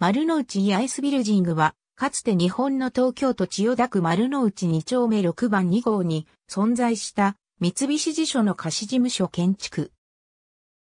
丸の内八重洲ビルジングは、かつて日本の東京都千代田区丸の内2丁目6番2号に存在した三菱地所の貸事務所建築。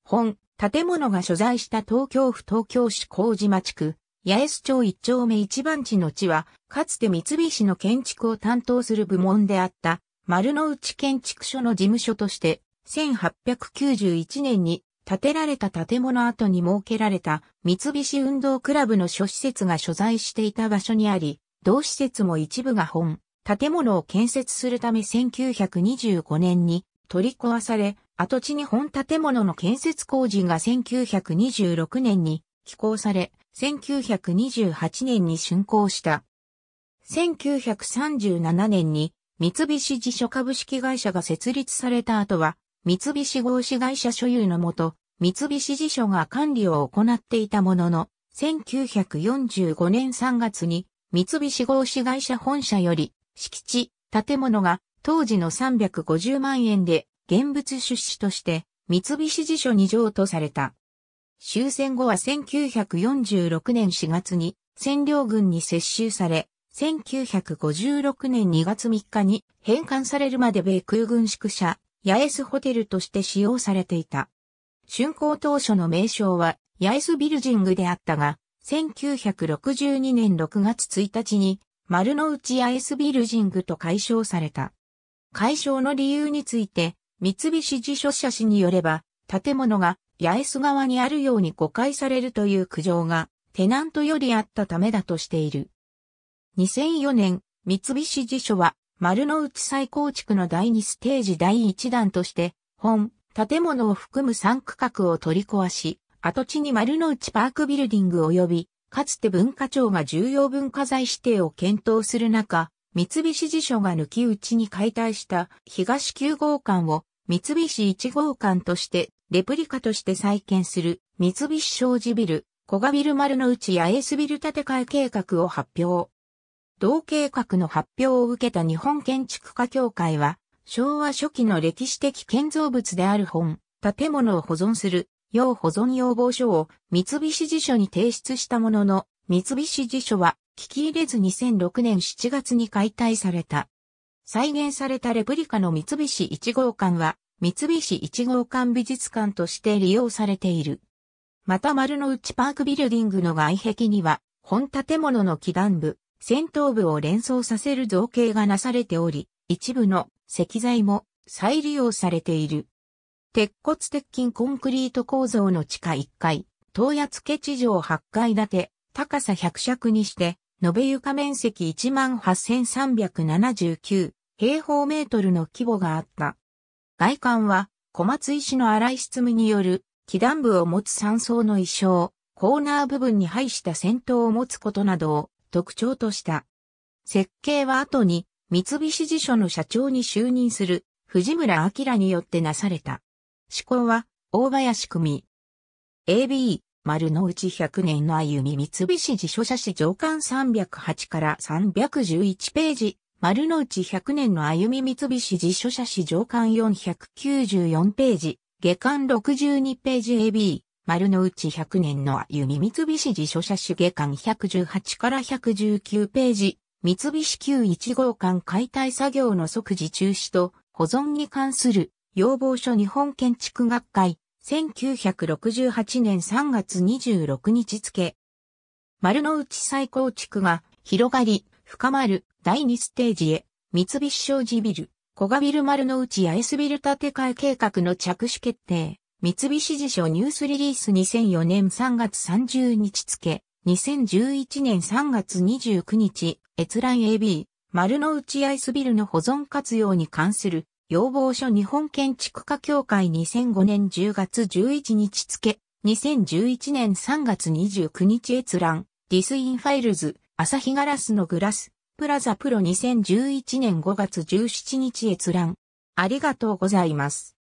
本、建物が所在した東京府東京市麹島地区、八重洲町1丁目1番地の地は、かつて三菱の建築を担当する部門であった丸の内建築所の事務所として、1891年に建てられた建物跡に設けられた三菱運動クラブの諸施設が所在していた場所にあり、同施設も一部が本、建物を建設するため1925年に取り壊され、跡地に本建物の建設工事が1926年に起工され、1928年に竣工した。1937年に三菱自所株式会社が設立された後は、三菱合資会社所有のもと、三菱地所が管理を行っていたものの、1945年3月に三菱合資会社本社より敷地、建物が当時の350万円で現物出資として三菱地所に譲渡された。終戦後は1946年4月に占領軍に接収され、1956年2月3日に返還されるまで米空軍宿舎、八重洲ホテルとして使用されていた。竣工当初の名称は、八重洲ビルジングであったが、1962年6月1日に、丸の内八重洲ビルジングと解消された。解消の理由について、三菱辞所社氏によれば、建物が八重洲側にあるように誤解されるという苦情が、テナントよりあったためだとしている。2004年、三菱辞所は、丸の内再構築の第2ステージ第1弾として、本、建物を含む3区画を取り壊し、跡地に丸の内パークビルディング及び、かつて文化庁が重要文化財指定を検討する中、三菱地所が抜き打ちに解体した東9号館を三菱1号館としてレプリカとして再建する三菱商事ビル、小賀ビル丸の内八重洲ビル建て替え計画を発表。同計画の発表を受けた日本建築家協会は昭和初期の歴史的建造物である本、建物を保存する、要保存要望書を三菱辞書に提出したものの、三菱辞書は聞き入れず2006年7月に解体された。再現されたレプリカの三菱一号館は、三菱一号館美術館として利用されている。また丸の内パークビルディングの外壁には、本建物の基段部、先頭部を連想させる造形がなされており、一部の石材も再利用されている。鉄骨鉄筋コンクリート構造の地下1階、東屋付地上8階建て、高さ100尺にして、延べ床面積18,379平方メートルの規模があった。外観は小松石の荒い質務による基段部を持つ三層の衣装、コーナー部分に配した先頭を持つことなどを特徴とした。設計は後に三菱地所の社長に就任する藤村明によってなされた。思考は大林組。AB 丸の内100年の歩み三菱地所写真上巻308から311ページ。丸の内100年の歩み三菱地所写史上巻494ページ。下巻62ページ AB。丸の内100年の歩み三菱地所写真下巻118から119ページ。三菱旧1号館解体作業の即時中止と保存に関する要望書日本建築学会1968年3月26日付。丸の内再構築が広がり、深まる第2ステージへ、三菱商事ビル、小賀ビル丸の内八重洲ビル建て替え計画の着手決定。三菱辞書ニュースリリース2004年3月30日付、2011年3月29日、閲覧 AB、丸の内アイスビルの保存活用に関する要望書日本建築家協会2005年10月11日付、2011年3月29日閲覧、ディスインファイルズ、朝日ガラスのグラス、プラザプロ2011年5月17日閲覧。ありがとうございます。